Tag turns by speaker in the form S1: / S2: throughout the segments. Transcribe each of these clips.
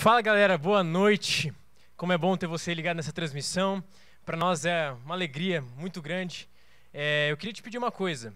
S1: Fala galera, boa noite. Como é bom ter você ligado nessa transmissão. Para nós é uma alegria muito grande. É, eu queria te pedir uma coisa.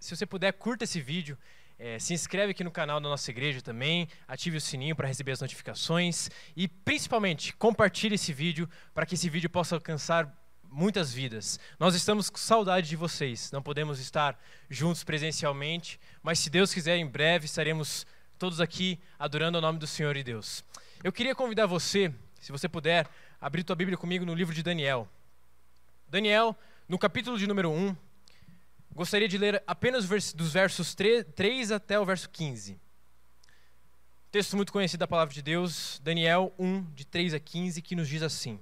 S1: Se você puder, curta esse vídeo. É, se inscreve aqui no canal da nossa igreja também, ative o sininho para receber as notificações e, principalmente, compartilhe esse vídeo para que esse vídeo possa alcançar muitas vidas. Nós estamos com saudade de vocês, não podemos estar juntos presencialmente, mas se Deus quiser, em breve estaremos todos aqui adorando o nome do Senhor e Deus. Eu queria convidar você, se você puder, a abrir tua Bíblia comigo no livro de Daniel. Daniel, no capítulo de número 1, gostaria de ler apenas dos versos 3, 3 até o verso 15. Texto muito conhecido da palavra de Deus, Daniel 1, de 3 a 15, que nos diz assim: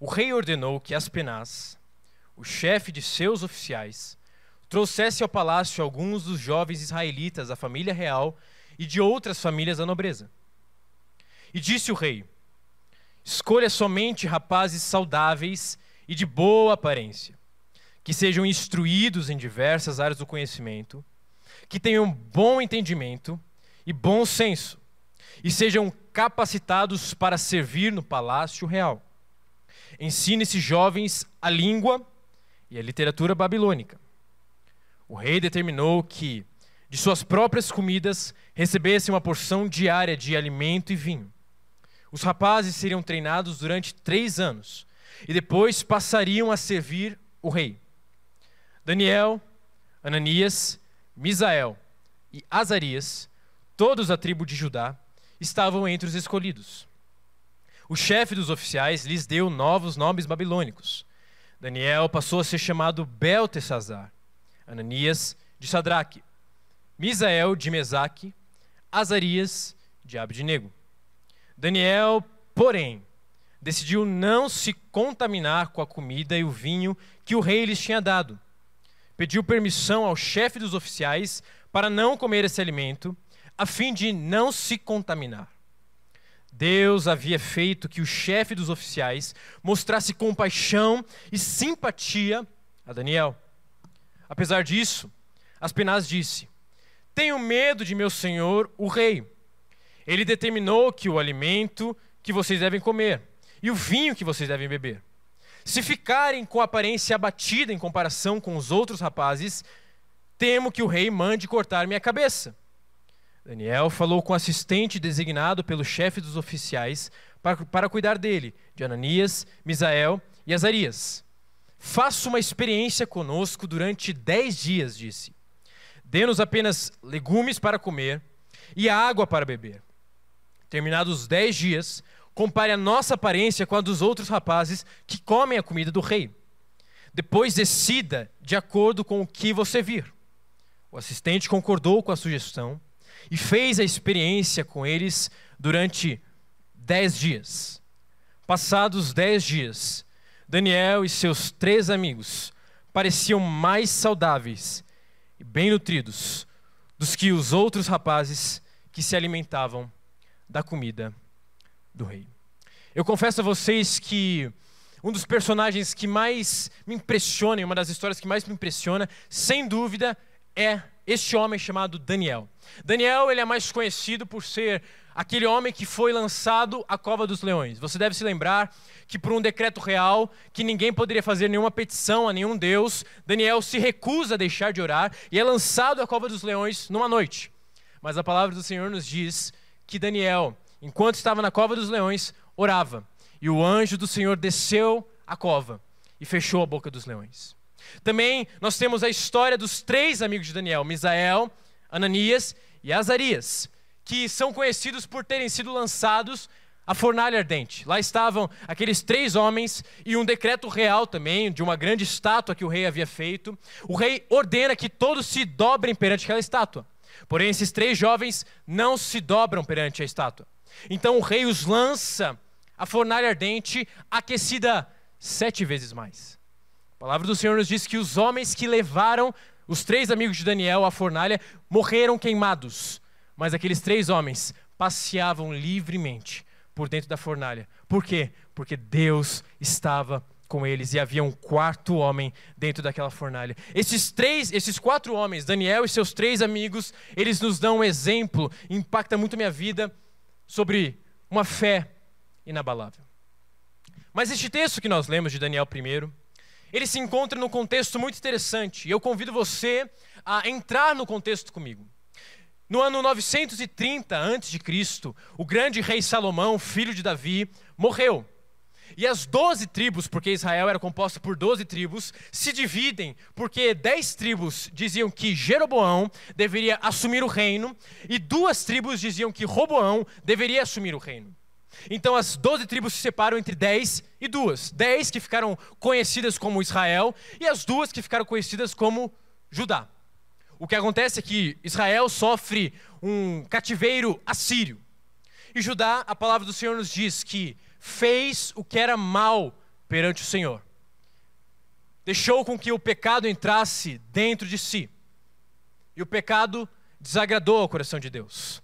S1: O rei ordenou que Aspenaz, o chefe de seus oficiais, trouxesse ao palácio alguns dos jovens israelitas da família real e de outras famílias da nobreza e disse o rei: Escolha somente rapazes saudáveis e de boa aparência, que sejam instruídos em diversas áreas do conhecimento, que tenham bom entendimento e bom senso, e sejam capacitados para servir no palácio real. Ensine esses jovens a língua e a literatura babilônica. O rei determinou que, de suas próprias comidas, recebessem uma porção diária de alimento e vinho. Os rapazes seriam treinados durante três anos e depois passariam a servir o rei. Daniel, Ananias, Misael e Azarias, todos da tribo de Judá, estavam entre os escolhidos. O chefe dos oficiais lhes deu novos nomes babilônicos. Daniel passou a ser chamado Beltesazar, Ananias de Sadraque, Misael de Mesaque, Azarias de Abednego. Daniel, porém, decidiu não se contaminar com a comida e o vinho que o rei lhes tinha dado. Pediu permissão ao chefe dos oficiais para não comer esse alimento, a fim de não se contaminar. Deus havia feito que o chefe dos oficiais mostrasse compaixão e simpatia a Daniel. Apesar disso, Aspenaz disse: Tenho medo de meu senhor, o rei ele determinou que o alimento que vocês devem comer e o vinho que vocês devem beber. Se ficarem com a aparência abatida em comparação com os outros rapazes, temo que o rei mande cortar minha cabeça. Daniel falou com o assistente designado pelo chefe dos oficiais para, para cuidar dele, de Ananias, Misael e Azarias. Faça uma experiência conosco durante dez dias, disse. Dê-nos apenas legumes para comer e água para beber. Terminados os dez dias, compare a nossa aparência com a dos outros rapazes que comem a comida do rei. Depois decida de acordo com o que você vir. O assistente concordou com a sugestão e fez a experiência com eles durante dez dias. Passados dez dias, Daniel e seus três amigos pareciam mais saudáveis e bem nutridos dos que os outros rapazes que se alimentavam da comida do rei. Eu confesso a vocês que um dos personagens que mais me impressiona, uma das histórias que mais me impressiona, sem dúvida, é este homem chamado Daniel. Daniel, ele é mais conhecido por ser aquele homem que foi lançado à cova dos leões. Você deve se lembrar que por um decreto real, que ninguém poderia fazer nenhuma petição a nenhum deus, Daniel se recusa a deixar de orar e é lançado à cova dos leões numa noite. Mas a palavra do Senhor nos diz que Daniel, enquanto estava na cova dos leões, orava. E o anjo do Senhor desceu à cova e fechou a boca dos leões. Também nós temos a história dos três amigos de Daniel: Misael, Ananias e Azarias, que são conhecidos por terem sido lançados à fornalha ardente. Lá estavam aqueles três homens e um decreto real também, de uma grande estátua que o rei havia feito. O rei ordena que todos se dobrem perante aquela estátua. Porém, esses três jovens não se dobram perante a estátua. Então o rei os lança à fornalha ardente, aquecida sete vezes mais. A palavra do Senhor nos diz que os homens que levaram os três amigos de Daniel à fornalha morreram queimados, mas aqueles três homens passeavam livremente por dentro da fornalha. Por quê? Porque Deus estava com eles e havia um quarto homem dentro daquela fornalha. Esses três, esses quatro homens, Daniel e seus três amigos, eles nos dão um exemplo, impacta muito minha vida sobre uma fé inabalável. Mas este texto que nós lemos de Daniel primeiro, ele se encontra num contexto muito interessante. E eu convido você a entrar no contexto comigo. No ano 930 a.C., o grande rei Salomão, filho de Davi, morreu. E as doze tribos, porque Israel era composto por doze tribos, se dividem, porque dez tribos diziam que Jeroboão deveria assumir o reino, e duas tribos diziam que Roboão deveria assumir o reino. Então as doze tribos se separam entre dez e duas. Dez que ficaram conhecidas como Israel, e as duas que ficaram conhecidas como Judá. O que acontece é que Israel sofre um cativeiro assírio. E Judá, a palavra do Senhor nos diz que fez o que era mal perante o Senhor. Deixou com que o pecado entrasse dentro de si. E o pecado desagradou ao coração de Deus.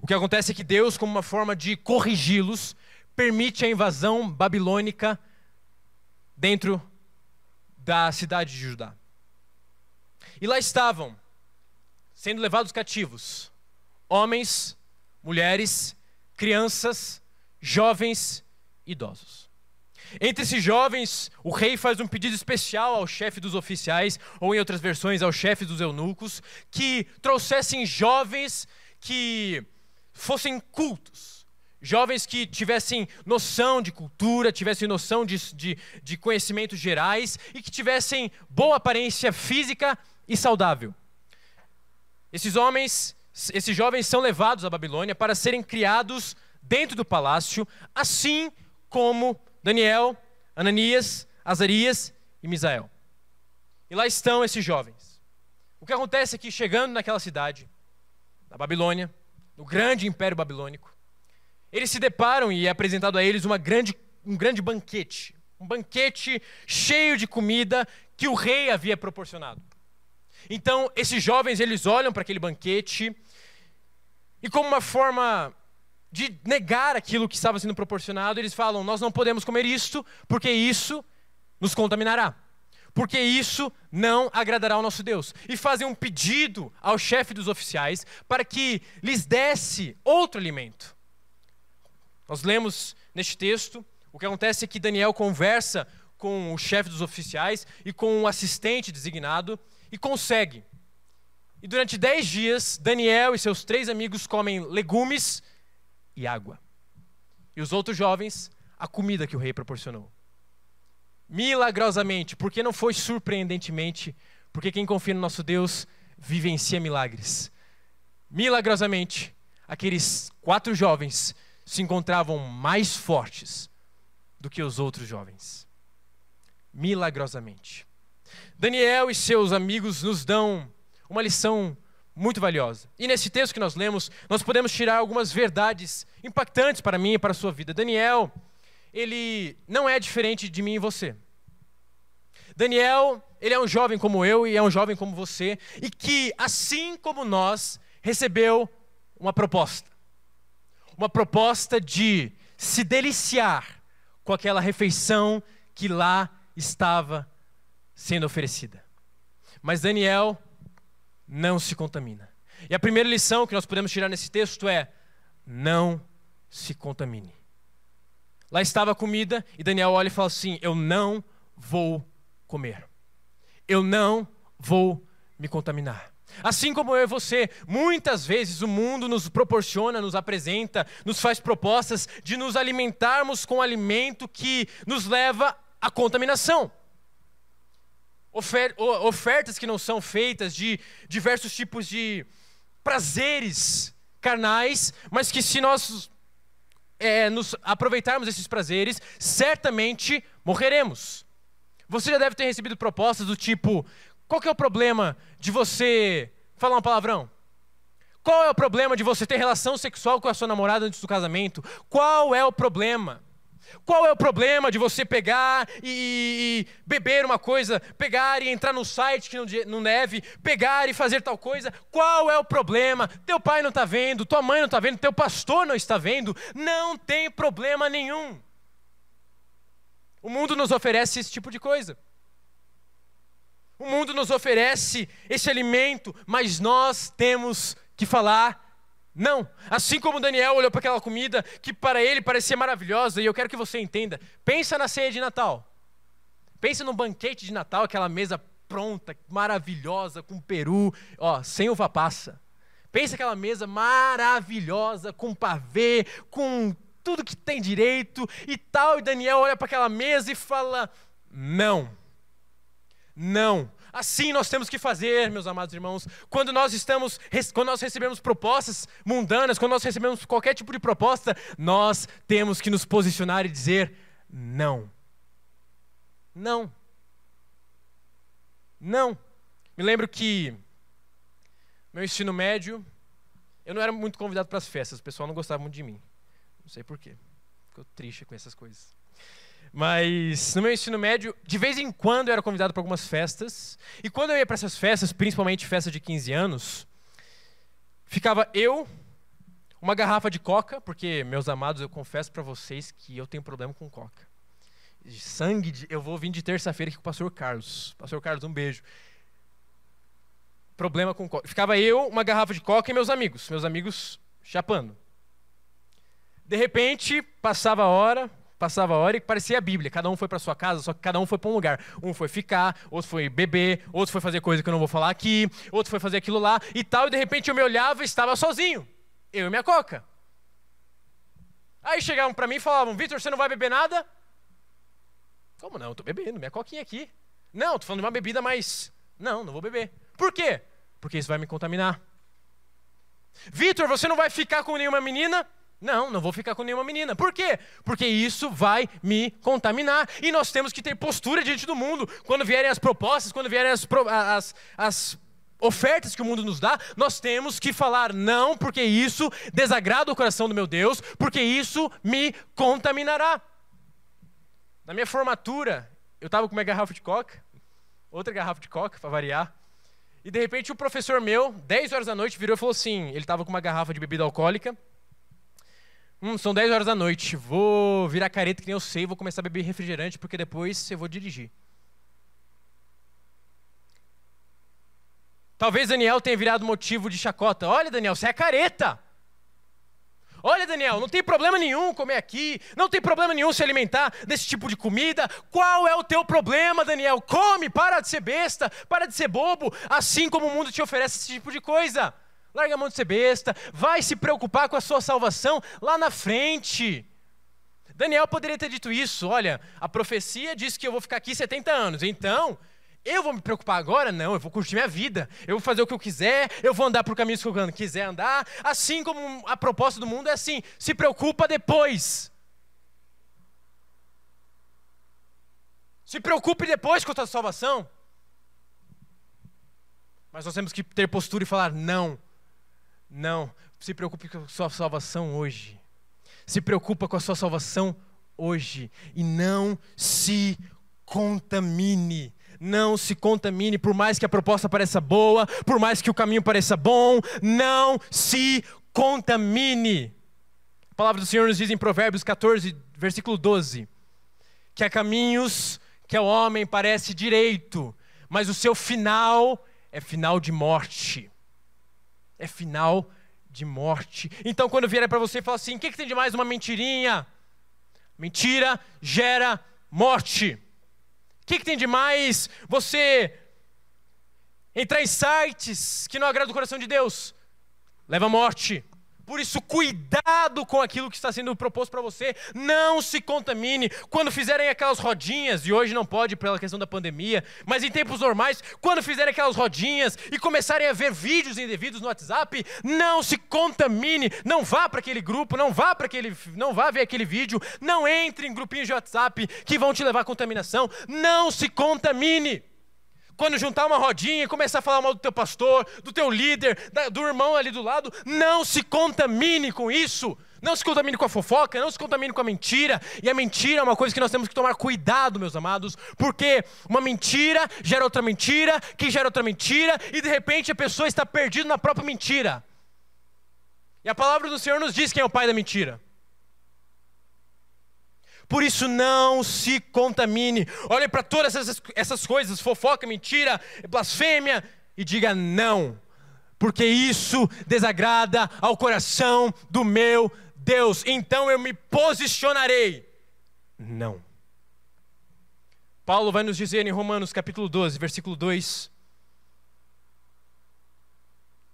S1: O que acontece é que Deus, como uma forma de corrigi-los, permite a invasão babilônica dentro da cidade de Judá. E lá estavam, sendo levados cativos, homens, mulheres, crianças, jovens idosos. Entre esses jovens, o rei faz um pedido especial ao chefe dos oficiais, ou em outras versões, ao chefe dos eunucos, que trouxessem jovens que fossem cultos, jovens que tivessem noção de cultura, tivessem noção de, de, de conhecimentos gerais e que tivessem boa aparência física e saudável. Esses homens, esses jovens são levados à Babilônia para serem criados dentro do palácio, assim como Daniel, Ananias, Azarias e Misael. E lá estão esses jovens. O que acontece é que, chegando naquela cidade, na Babilônia, no grande império babilônico, eles se deparam e é apresentado a eles uma grande, um grande banquete. Um banquete cheio de comida que o rei havia proporcionado. Então, esses jovens, eles olham para aquele banquete e, como uma forma de negar aquilo que estava sendo proporcionado, eles falam: Nós não podemos comer isto, porque isso nos contaminará. Porque isso não agradará ao nosso Deus. E fazem um pedido ao chefe dos oficiais para que lhes desse outro alimento. Nós lemos neste texto, o que acontece é que Daniel conversa com o chefe dos oficiais e com o um assistente designado e consegue. E durante dez dias, Daniel e seus três amigos comem legumes, e água. E os outros jovens, a comida que o rei proporcionou. Milagrosamente, porque não foi surpreendentemente, porque quem confia no nosso Deus vivencia milagres. Milagrosamente, aqueles quatro jovens se encontravam mais fortes do que os outros jovens. Milagrosamente. Daniel e seus amigos nos dão uma lição muito valiosa. E nesse texto que nós lemos, nós podemos tirar algumas verdades impactantes para mim e para a sua vida. Daniel, ele não é diferente de mim e você. Daniel, ele é um jovem como eu e é um jovem como você, e que, assim como nós, recebeu uma proposta. Uma proposta de se deliciar com aquela refeição que lá estava sendo oferecida. Mas Daniel não se contamina. E a primeira lição que nós podemos tirar nesse texto é: não se contamine. Lá estava a comida e Daniel olha e fala assim: Eu não vou comer. Eu não vou me contaminar. Assim como eu e você, muitas vezes o mundo nos proporciona, nos apresenta, nos faz propostas de nos alimentarmos com alimento que nos leva à contaminação ofer ofertas que não são feitas, de diversos tipos de prazeres carnais, mas que se nós é, nos aproveitarmos esses prazeres, certamente morreremos. Você já deve ter recebido propostas do tipo: qual que é o problema de você falar um palavrão? Qual é o problema de você ter relação sexual com a sua namorada antes do casamento? Qual é o problema? Qual é o problema de você pegar e, beber uma coisa, pegar e entrar no site que não, neve, pegar e fazer tal coisa? Qual é o problema? Teu pai não está vendo, tua mãe não está vendo, teu pastor não está vendo. Não tem problema nenhum. O mundo nos oferece esse tipo de coisa. O mundo nos oferece esse alimento, mas nós temos que falar não. Assim como Daniel olhou para aquela comida que para ele parecia maravilhosa, e eu quero que você entenda. Pensa na ceia de Natal. Pensa no banquete de Natal, aquela mesa pronta, maravilhosa, com peru, ó, sem uva passa. Pensa aquela mesa maravilhosa, com pavê, com tudo que tem direito e tal. E Daniel olha para aquela mesa e fala: Não, não, Assim nós temos que fazer, meus amados irmãos. Quando nós estamos, quando nós recebemos propostas mundanas, quando nós recebemos qualquer tipo de proposta, nós temos que nos posicionar e dizer não. Não. Não. Me lembro que meu ensino médio, eu não era muito convidado para as festas, o pessoal não gostava muito de mim. Não sei porquê. Ficou triste com essas coisas. Mas no meu ensino médio, de vez em quando eu era convidado para algumas festas. E quando eu ia para essas festas, principalmente festa de 15 anos, ficava eu, uma garrafa de coca, porque, meus amados, eu confesso para vocês que eu tenho problema com coca. De sangue, de... eu vou vir de terça-feira aqui com o pastor Carlos. Pastor Carlos, um beijo. Problema com coca. Ficava eu, uma garrafa de coca e meus amigos. Meus amigos chapando. De repente, passava a hora, Passava a hora e parecia a Bíblia. Cada um foi para sua casa, só que cada um foi para um lugar. Um foi ficar, outro foi beber, outro foi fazer coisa que eu não vou falar aqui, outro foi fazer aquilo lá e tal. E de repente eu me olhava e estava sozinho. Eu e minha coca. Aí chegavam para mim e falavam: Vitor, você não vai beber nada? Como não? Eu tô bebendo, minha coquinha aqui. Não, tô falando de uma bebida mais. Não, não vou beber. Por quê? Porque isso vai me contaminar. Vitor, você não vai ficar com nenhuma menina? Não, não vou ficar com nenhuma menina. Por quê? Porque isso vai me contaminar. E nós temos que ter postura diante do mundo. Quando vierem as propostas, quando vierem as, as, as ofertas que o mundo nos dá, nós temos que falar não, porque isso desagrada o coração do meu Deus, porque isso me contaminará. Na minha formatura, eu estava com uma garrafa de coca, outra garrafa de coca, para variar. E de repente o professor meu, 10 horas da noite, virou e falou assim: ele estava com uma garrafa de bebida alcoólica Hum, são 10 horas da noite. Vou virar careta que nem eu sei, vou começar a beber refrigerante porque depois eu vou dirigir. Talvez Daniel tenha virado motivo de chacota. Olha, Daniel, você é careta. Olha, Daniel, não tem problema nenhum comer aqui, não tem problema nenhum se alimentar desse tipo de comida. Qual é o teu problema, Daniel? Come, para de ser besta, para de ser bobo, assim como o mundo te oferece esse tipo de coisa. Larga a mão de ser besta, vai se preocupar com a sua salvação lá na frente. Daniel poderia ter dito isso: olha, a profecia diz que eu vou ficar aqui 70 anos, então eu vou me preocupar agora? Não, eu vou curtir minha vida, eu vou fazer o que eu quiser, eu vou andar por caminhos que eu quiser andar, assim como a proposta do mundo é assim: se preocupa depois. Se preocupe depois com a sua salvação. Mas nós temos que ter postura e falar: não, não, se preocupe com a sua salvação hoje. Se preocupa com a sua salvação hoje e não se contamine. Não se contamine, por mais que a proposta pareça boa, por mais que o caminho pareça bom, não se contamine. A palavra do Senhor nos diz em Provérbios 14, versículo 12: que há caminhos que ao homem parece direito, mas o seu final é final de morte é final de morte. Então, quando vier para você e falar assim: o que, que tem de mais uma mentirinha? Mentira gera morte. O que, que tem de mais você entrar em sites que não agrada o coração de Deus? Leva morte. Por isso, cuidado com aquilo que está sendo proposto para você. Não se contamine. Quando fizerem aquelas rodinhas, e hoje não pode pela questão da pandemia, mas em tempos normais, quando fizerem aquelas rodinhas e começarem a ver vídeos indevidos no WhatsApp, não se contamine. Não vá para aquele grupo, não vá para aquele, não vá ver aquele vídeo, não entre em grupinhos de WhatsApp que vão te levar à contaminação. Não se contamine quando juntar uma rodinha e começar a falar mal do teu pastor, do teu líder, da, do irmão ali do lado, não se contamine com isso. Não se contamine com a fofoca, não se contamine com a mentira. E a mentira é uma coisa que nós temos que tomar cuidado, meus amados, porque uma mentira gera outra mentira, que gera outra mentira, e de repente a pessoa está perdida na própria mentira. E a palavra do Senhor nos diz quem é o pai da mentira. Por isso, não se contamine. Olhe para todas essas, essas coisas: fofoca, mentira, blasfêmia, e diga não, porque isso desagrada ao coração do meu Deus. Então eu me posicionarei. Não. Paulo vai nos dizer em Romanos capítulo 12, versículo 2.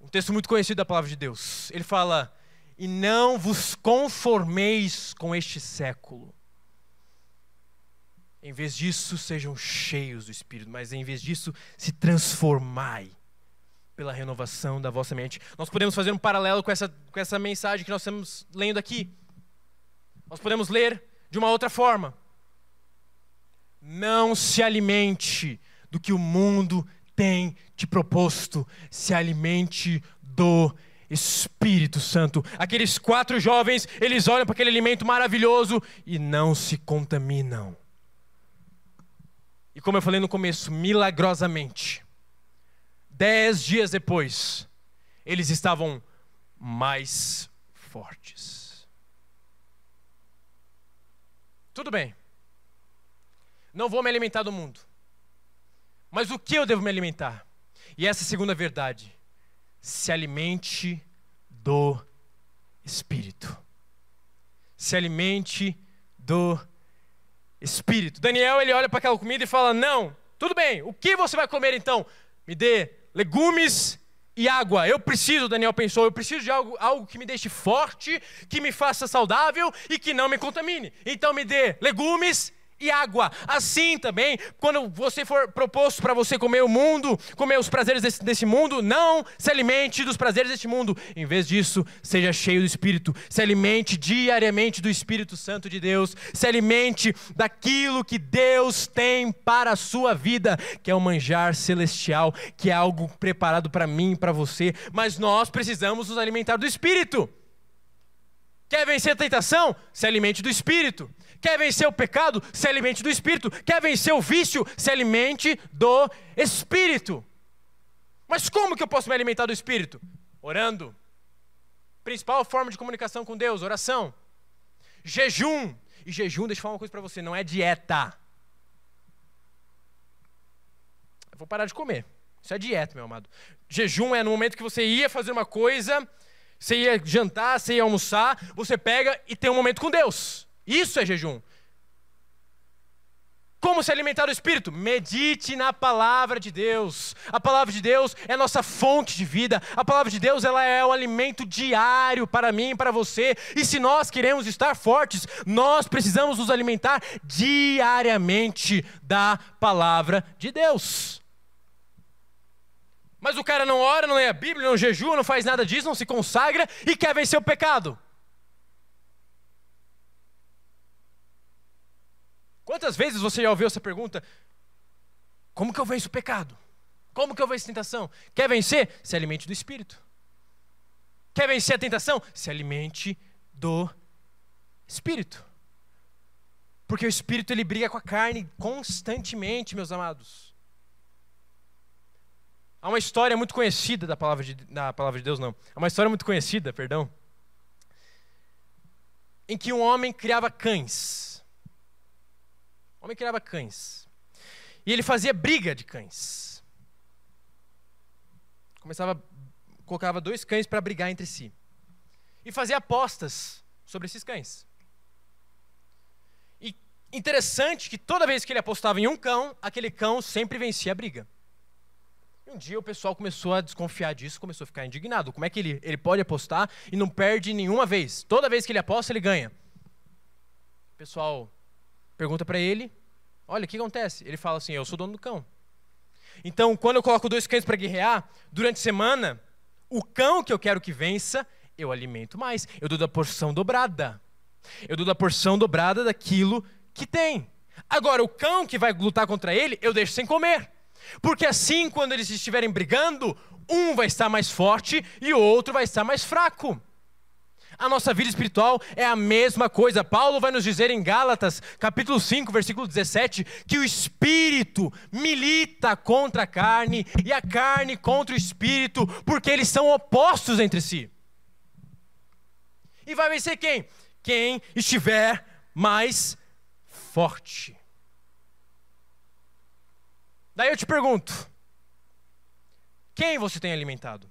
S1: Um texto muito conhecido da palavra de Deus. Ele fala: E não vos conformeis com este século, em vez disso, sejam cheios do Espírito, mas em vez disso, se transformai pela renovação da vossa mente. Nós podemos fazer um paralelo com essa, com essa mensagem que nós estamos lendo aqui. Nós podemos ler de uma outra forma. Não se alimente do que o mundo tem te proposto, se alimente do Espírito Santo. Aqueles quatro jovens, eles olham para aquele alimento maravilhoso e não se contaminam. E como eu falei no começo, milagrosamente, dez dias depois, eles estavam mais fortes. Tudo bem, não vou me alimentar do mundo, mas o que eu devo me alimentar? E essa é a segunda verdade: se alimente do Espírito. Se alimente do Espírito espírito. Daniel, ele olha para aquela comida e fala: Não, tudo bem, o que você vai comer então? Me dê legumes e água. Eu preciso, Daniel pensou, eu preciso de algo, algo que me deixe forte, que me faça saudável e que não me contamine. Então me dê legumes e água. Assim também, quando você for proposto para você comer o mundo, comer os prazeres desse, desse, mundo, não se alimente dos prazeres deste mundo. Em vez disso, seja cheio do Espírito. Se alimente diariamente do Espírito Santo de Deus. Se alimente daquilo que Deus tem para a sua vida, que é o manjar celestial, que é algo preparado para mim e para você. Mas nós precisamos nos alimentar do Espírito. Quer vencer a tentação? Se alimente do Espírito. Quer vencer o pecado? Se alimente do espírito. Quer vencer o vício? Se alimente do espírito. Mas como que eu posso me alimentar do espírito? Orando. Principal forma de comunicação com Deus, oração. Jejum. E jejum, deixa eu falar uma coisa para você, não é dieta. Eu vou parar de comer. Isso é dieta, meu amado. Jejum é no momento que você ia fazer uma coisa, você ia jantar, você ia almoçar, você pega e tem um momento com Deus. Isso é jejum. Como se alimentar do espírito? Medite na palavra de Deus. A palavra de Deus é nossa fonte de vida. A palavra de Deus, ela é o alimento diário para mim, e para você. E se nós queremos estar fortes, nós precisamos nos alimentar diariamente da palavra de Deus. Mas o cara não ora, não lê a Bíblia, não jejua, não faz nada disso, não se consagra e quer vencer o pecado. Quantas vezes você já ouviu essa pergunta? Como que eu venço o pecado? Como que eu venço a tentação? Quer vencer? Se alimente do Espírito. Quer vencer a tentação? Se alimente do Espírito. Porque o Espírito ele briga com a carne constantemente, meus amados. Há uma história muito conhecida da palavra de, da palavra de Deus, não. Há uma história muito conhecida, perdão. Em que um homem criava cães homem criava cães. E ele fazia briga de cães. Começava, colocava dois cães para brigar entre si. E fazia apostas sobre esses cães. E interessante que toda vez que ele apostava em um cão, aquele cão sempre vencia a briga. E um dia o pessoal começou a desconfiar disso, começou a ficar indignado. Como é que ele, ele pode apostar e não perde nenhuma vez? Toda vez que ele aposta, ele ganha. O pessoal pergunta para ele, Olha, o que acontece? Ele fala assim: Eu sou dono do cão. Então, quando eu coloco dois cães para guerrear, durante a semana, o cão que eu quero que vença, eu alimento mais. Eu dou da porção dobrada. Eu dou da porção dobrada daquilo que tem. Agora, o cão que vai lutar contra ele, eu deixo sem comer. Porque assim, quando eles estiverem brigando, um vai estar mais forte e o outro vai estar mais fraco. A nossa vida espiritual é a mesma coisa. Paulo vai nos dizer em Gálatas, capítulo 5, versículo 17, que o espírito milita contra a carne e a carne contra o espírito, porque eles são opostos entre si. E vai vencer quem? Quem estiver mais forte. Daí eu te pergunto: quem você tem alimentado?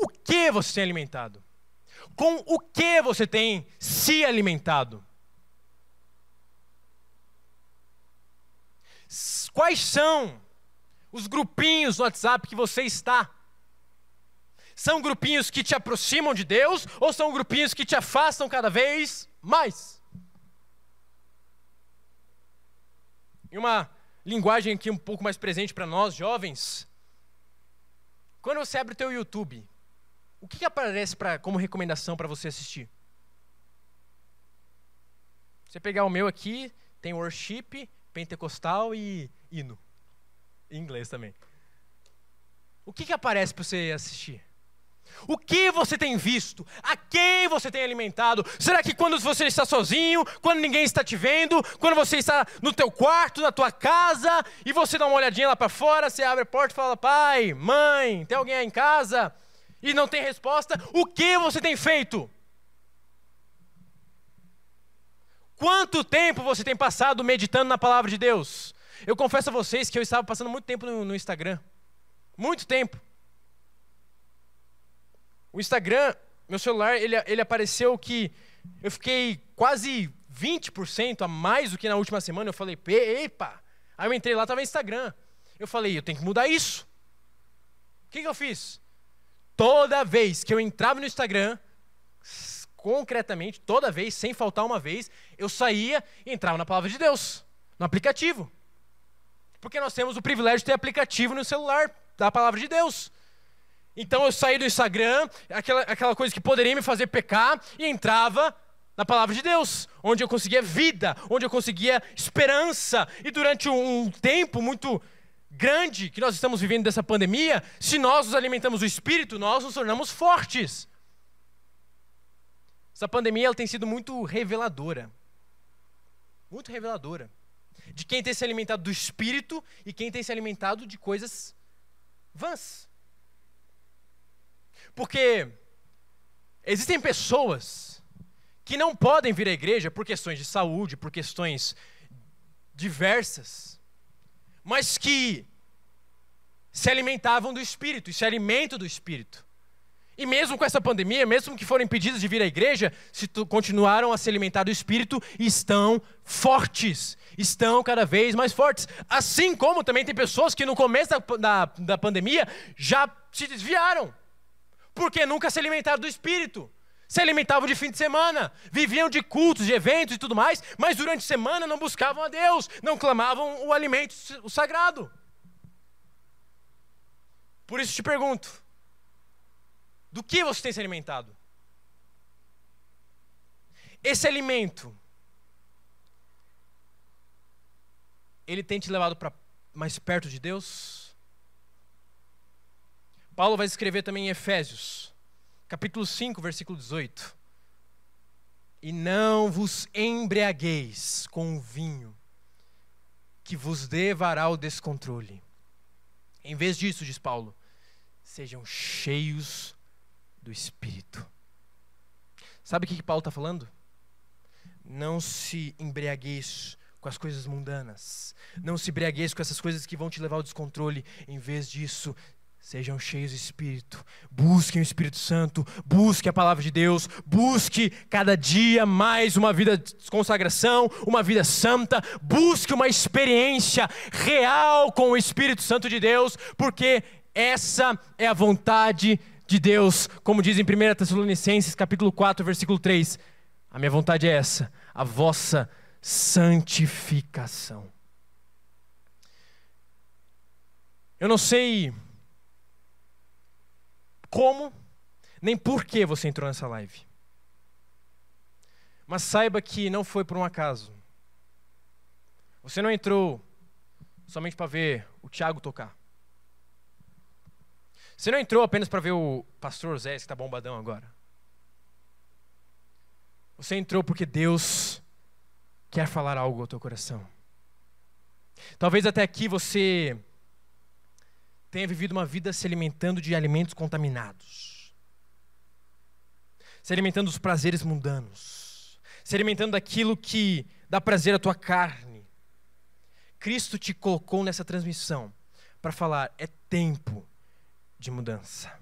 S1: o que você tem alimentado? Com o que você tem se alimentado? Quais são os grupinhos no WhatsApp que você está? São grupinhos que te aproximam de Deus ou são grupinhos que te afastam cada vez mais? Em uma linguagem aqui um pouco mais presente para nós, jovens, quando você abre o teu YouTube, o que, que aparece pra, como recomendação para você assistir? Você pegar o meu aqui, tem worship, pentecostal e hino. Em inglês também. O que, que aparece para você assistir? O que você tem visto? A quem você tem alimentado? Será que quando você está sozinho, quando ninguém está te vendo, quando você está no teu quarto, na tua casa, e você dá uma olhadinha lá para fora, você abre a porta e fala: "Pai, mãe, tem alguém aí em casa?" e não tem resposta, o que você tem feito? Quanto tempo você tem passado meditando na palavra de Deus? Eu confesso a vocês que eu estava passando muito tempo no, no Instagram. Muito tempo. O Instagram, meu celular, ele, ele apareceu que eu fiquei quase 20% a mais do que na última semana. Eu falei, epa! Aí eu entrei lá, estava no Instagram. Eu falei, eu tenho que mudar isso. O que, que eu fiz? toda vez que eu entrava no Instagram, concretamente, toda vez, sem faltar uma vez, eu saía e entrava na palavra de Deus, no aplicativo. Porque nós temos o privilégio de ter aplicativo no celular da palavra de Deus. Então eu saí do Instagram, aquela, aquela coisa que poderia me fazer pecar, e entrava na palavra de Deus, onde eu conseguia vida, onde eu conseguia esperança. E durante um tempo muito grande que nós estamos vivendo dessa pandemia, se nós nos alimentamos do espírito, nós nos tornamos fortes. Essa pandemia ela tem sido muito reveladora. Muito reveladora. De quem tem se alimentado do espírito e quem tem se alimentado de coisas vãs. Porque existem pessoas que não podem vir à igreja por questões de saúde, por questões diversas mas que se alimentavam do Espírito e se alimentam do Espírito. E mesmo com essa pandemia, mesmo que foram impedidos de vir à igreja, se continuaram a se alimentar do Espírito, estão fortes, estão cada vez mais fortes. Assim como também tem pessoas que no começo da, da, da pandemia já se desviaram, porque nunca se alimentaram do Espírito. Se alimentavam de fim de semana, viviam de cultos, de eventos e tudo mais, mas durante a semana não buscavam a Deus, não clamavam o alimento o sagrado. Por isso te pergunto: do que você tem se alimentado? Esse alimento, ele tem te levado para mais perto de Deus? Paulo vai escrever também em Efésios capítulo 5, versículo 18. E não vos embriagueis com o vinho, que vos devará o descontrole. Em vez disso, diz Paulo, sejam cheios do Espírito. Sabe o que Paulo está falando? Não se embriagueis com as coisas mundanas. Não se embriagueis com essas coisas que vão te levar ao descontrole. Em vez disso, Sejam cheios do Espírito, busquem o Espírito Santo, busquem a palavra de Deus, busque cada dia mais uma vida de consagração, uma vida santa, busque uma experiência real com o Espírito Santo de Deus, porque essa é a vontade de Deus, como diz em 1 Tessalonicenses capítulo 4, versículo 3. A minha vontade é essa, a vossa santificação. Eu não sei como, nem por que você entrou nessa live. Mas saiba que não foi por um acaso. Você não entrou somente para ver o Tiago tocar. Você não entrou apenas para ver o pastor Zé, que está bombadão agora. Você entrou porque Deus quer falar algo ao teu coração. Talvez até aqui você tenha vivido uma vida se alimentando de alimentos contaminados, se alimentando dos prazeres mundanos, se alimentando daquilo que dá prazer à tua carne. Cristo te colocou nessa transmissão para falar: é tempo de mudança.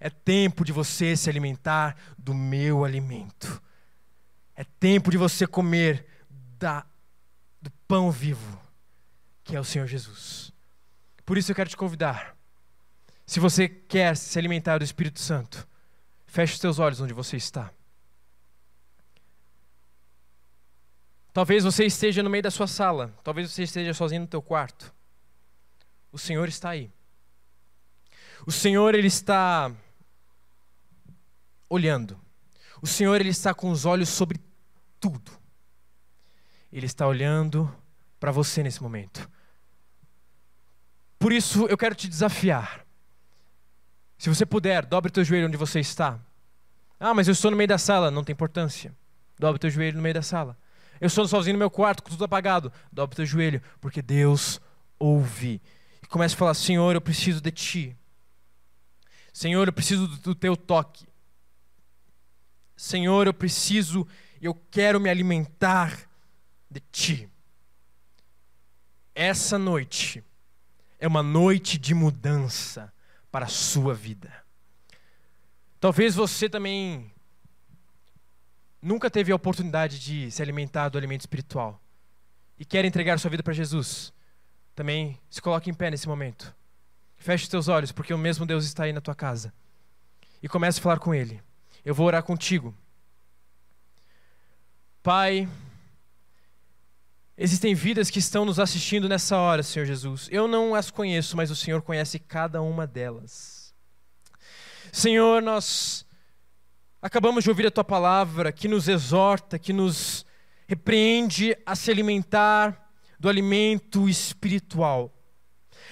S1: É tempo de você se alimentar do meu alimento. É tempo de você comer da, do pão vivo, que é o Senhor Jesus. Por isso eu quero te convidar. Se você quer se alimentar do Espírito Santo, feche os seus olhos onde você está. Talvez você esteja no meio da sua sala, talvez você esteja sozinho no teu quarto. O Senhor está aí. O Senhor ele está olhando. O Senhor ele está com os olhos sobre tudo. Ele está olhando para você nesse momento. Por isso eu quero te desafiar. Se você puder, dobre teu joelho onde você está. Ah, mas eu estou no meio da sala, não tem importância. Dobre teu joelho no meio da sala. Eu estou sozinho no meu quarto, com tudo apagado. Dobre teu joelho, porque Deus ouve. E começa a falar: Senhor, eu preciso de ti. Senhor, eu preciso do teu toque. Senhor, eu preciso, eu quero me alimentar de ti. Essa noite, é uma noite de mudança para a sua vida. Talvez você também nunca teve a oportunidade de se alimentar do alimento espiritual e quer entregar sua vida para Jesus. Também se coloque em pé nesse momento. Feche os teus olhos, porque o mesmo Deus está aí na tua casa. E comece a falar com Ele. Eu vou orar contigo. Pai. Existem vidas que estão nos assistindo nessa hora, Senhor Jesus. Eu não as conheço, mas o Senhor conhece cada uma delas. Senhor, nós acabamos de ouvir a tua palavra que nos exorta, que nos repreende a se alimentar do alimento espiritual.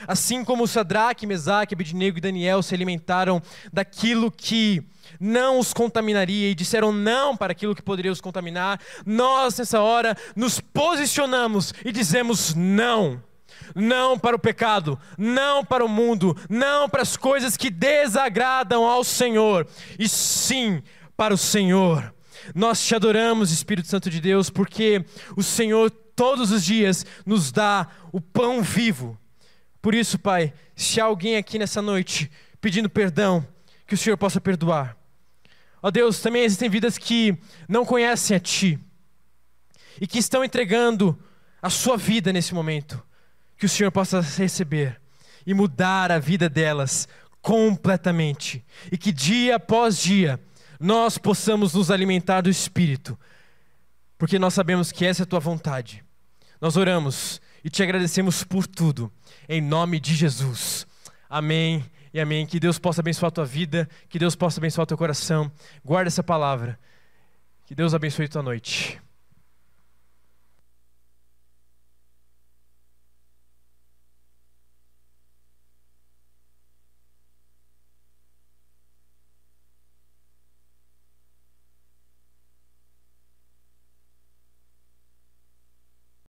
S1: Assim como Sadraque, Mesaque, Abednego e Daniel se alimentaram daquilo que não os contaminaria e disseram não para aquilo que poderia os contaminar, nós nessa hora nos posicionamos e dizemos não. Não para o pecado, não para o mundo, não para as coisas que desagradam ao Senhor, e sim para o Senhor. Nós te adoramos, Espírito Santo de Deus, porque o Senhor todos os dias nos dá o pão vivo por isso, Pai, se há alguém aqui nessa noite pedindo perdão, que o Senhor possa perdoar. Ó Deus, também existem vidas que não conhecem a Ti e que estão entregando a sua vida nesse momento, que o Senhor possa receber e mudar a vida delas completamente, e que dia após dia nós possamos nos alimentar do Espírito, porque nós sabemos que essa é a tua vontade. Nós oramos e te agradecemos por tudo. Em nome de Jesus. Amém e amém. Que Deus possa abençoar a tua vida, que Deus possa abençoar o teu coração. Guarda essa palavra. Que Deus abençoe a tua noite.